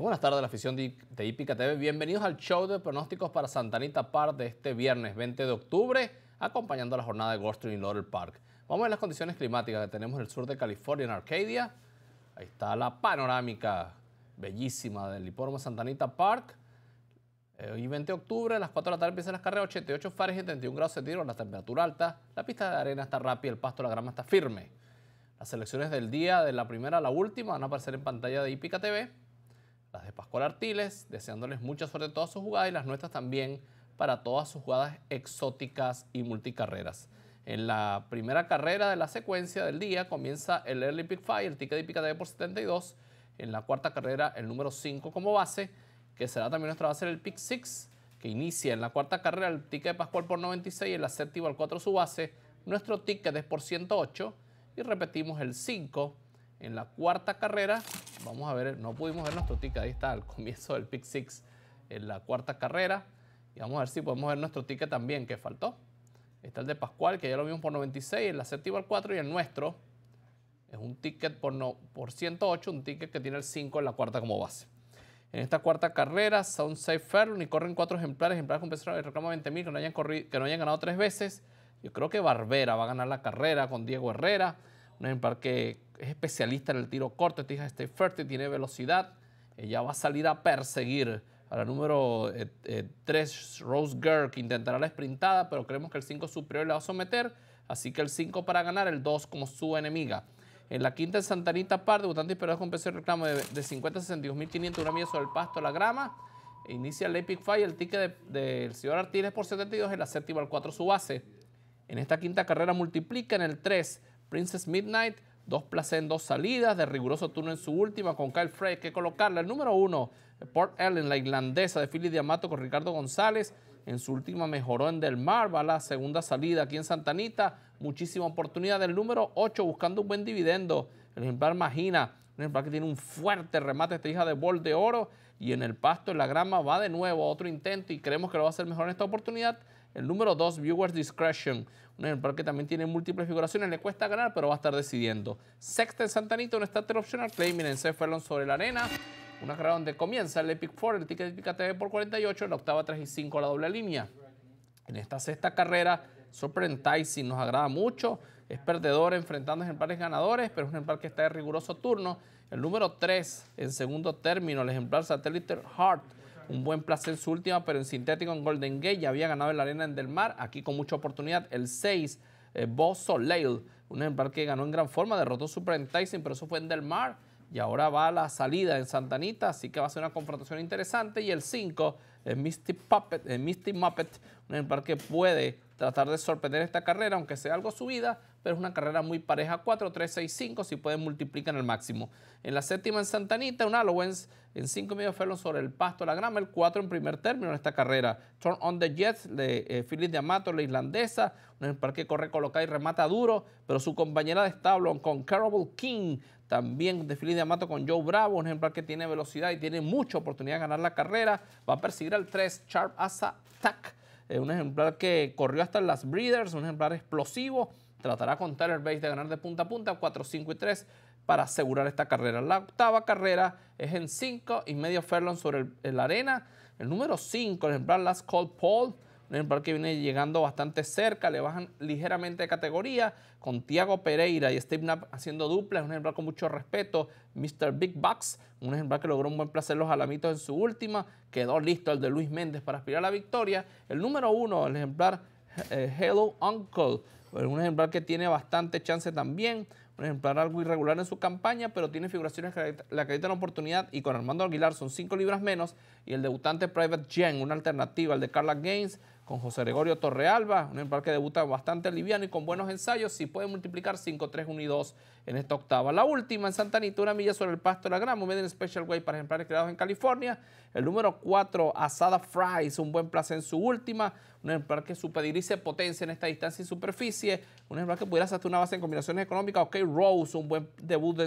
buenas tardes, la afición de IPICA TV. Bienvenidos al show de pronósticos para Santanita Park de este viernes 20 de octubre, acompañando la jornada de Goldstream y Laurel Park. Vamos a ver las condiciones climáticas que tenemos en el sur de California, en Arcadia. Ahí está la panorámica bellísima del hipódromo Santanita Park. Eh, hoy 20 de octubre, a las 4 de la tarde empiezan las carreras, 88 y 31 grados centígrados, la temperatura alta, la pista de arena está rápida, el pasto, la grama está firme. Las selecciones del día, de la primera a la última, van a aparecer en pantalla de IPICA TV las de Pascual Artiles, deseándoles mucha suerte en todas sus jugadas y las nuestras también para todas sus jugadas exóticas y multicarreras. En la primera carrera de la secuencia del día comienza el Early Pick fire el ticket de Picadé por 72. En la cuarta carrera, el número 5 como base, que será también nuestra base, el Pick 6, que inicia en la cuarta carrera el ticket de Pascual por 96. el la séptima, el 4 su base. Nuestro ticket es por 108. Y repetimos el 5 en la cuarta carrera Vamos a ver, no pudimos ver nuestro ticket, ahí está, al comienzo del pick 6 en la cuarta carrera. Y vamos a ver si podemos ver nuestro ticket también, que faltó. Está el de Pascual, que ya lo vimos por 96, en la séptima al 4 y el nuestro es un ticket por, por 108, un ticket que tiene el 5 en la cuarta como base. En esta cuarta carrera, son Safe Fairlane y corren cuatro ejemplares, ejemplares Pesaro de reclama 20.000 que, no hayan corrido, que no hayan ganado tres veces. Yo creo que Barbera va a ganar la carrera con Diego Herrera, un ejemplar que es especialista en el tiro corto. Esta hija está fuerte, tiene velocidad. Ella va a salir a perseguir a la número 3, eh, eh, Rose Girl, que intentará la sprintada, pero creemos que el 5 superior la va a someter. Así que el 5 para ganar, el 2 como su enemiga. En la quinta, en Santanita Par, debutante y con peso reclamo de, de 50 a 62.500, una sobre el pasto, la grama. E inicia el Epic Fire, el ticket del señor Artiles por 72, en la séptima, al 4 su base. En esta quinta carrera multiplica en el 3, Princess Midnight, Dos placeres en dos salidas, de riguroso turno en su última, con Kyle Frey que colocarla. El número uno, Port Ellen, la irlandesa de Philly Diamato con Ricardo González. En su última mejoró en Del Mar, va a la segunda salida aquí en Santanita. Muchísima oportunidad. del número 8 buscando un buen dividendo. El ejemplar Magina, un ejemplar que tiene un fuerte remate, esta hija de bol de oro. Y en el pasto, en la grama, va de nuevo a otro intento y creemos que lo va a hacer mejor en esta oportunidad. El número 2, Viewer's Discretion, un ejemplar que también tiene múltiples figuraciones, le cuesta ganar, pero va a estar decidiendo. Sexta en Santanito. un starter optional, play en Cephalon sobre la arena. Una carrera donde comienza el Epic Four. el ticket de TV por 48, la octava 3 y 5 la doble línea. En esta sexta carrera, Enticing nos agrada mucho. Es perdedor enfrentando ejemplares ganadores, pero es un ejemplar que está de riguroso turno. El número 3, en segundo término, el ejemplar Satellite Heart un buen placer su última, pero en sintético en Golden Gate. Ya había ganado en la arena en Del Mar. Aquí con mucha oportunidad, el 6, Bozo eh, Bo Un ejemplar que ganó en gran forma, derrotó Super Enticing, pero eso fue en Del Mar. Y ahora va a la salida en Santanita, así que va a ser una confrontación interesante. Y el 5, eh, Misty eh, Misty Muppet, un ejemplar que puede tratar de sorprender esta carrera, aunque sea algo subida, pero es una carrera muy pareja, 4, 3, 6, 5, si pueden multiplican el máximo. En la séptima en Santanita, un Alowens en 5 medio felon sobre el pasto, la grama, el 4 en primer término en esta carrera. Turn on the Jets, de eh, de Amato, la irlandesa, un ejemplar que corre, coloca y remata duro, pero su compañera de establo, con Carable King, también de Philip de Amato con Joe Bravo, un ejemplar que tiene velocidad y tiene mucha oportunidad de ganar la carrera. Va a perseguir al 3, Sharp Asa Tack. Eh, un ejemplar que corrió hasta las Breeders, un ejemplar explosivo. Tratará con el Bates de ganar de punta a punta 4, 5 y 3 para asegurar esta carrera. La octava carrera es en 5 y medio furlong sobre la arena. El número 5, el ejemplar Last Call Paul un ejemplar que viene llegando bastante cerca, le bajan ligeramente de categoría, con Tiago Pereira y Steve Knapp haciendo dupla, un ejemplar con mucho respeto, Mr. Big Bucks, un ejemplar que logró un buen placer los alamitos en su última, quedó listo el de Luis Méndez para aspirar a la victoria, el número uno, el ejemplar eh, Hello Uncle, eh, un ejemplar que tiene bastante chance también, un ejemplar algo irregular en su campaña, pero tiene figuraciones que le acreditan oportunidad y con Armando Aguilar son cinco libras menos y el debutante Private Gen, una alternativa, el de Carla Gaines, con José Gregorio Torrealba, un ejemplar que debuta bastante liviano y con buenos ensayos, si puede multiplicar 5, 3, 1 y 2 en esta octava. La última en Santa Anita, una milla sobre el pasto de la Gramo, medio Special Way para ejemplares creados en California. El número 4, Asada Fries, un buen placer en su última un ejemplar que su potencia en esta distancia y superficie, un ejemplar que pudiera hacer una base en combinaciones económicas, ok, Rose, un buen debut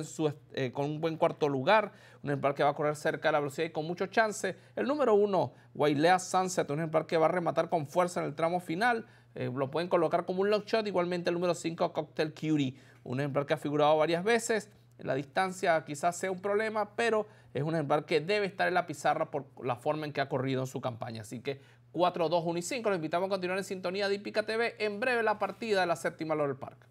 eh, con un buen cuarto lugar, un ejemplar que va a correr cerca de la velocidad y con muchos chances, el número uno, Wailea Sunset, un ejemplar que va a rematar con fuerza en el tramo final, eh, lo pueden colocar como un long shot, igualmente el número 5, Cocktail Cutie, un ejemplar que ha figurado varias veces, la distancia quizás sea un problema, pero es un embarque que debe estar en la pizarra por la forma en que ha corrido en su campaña. Así que 4, 2, 1 y 5. Los invitamos a continuar en sintonía de Ipica TV. En breve la partida de la séptima Laurel Park.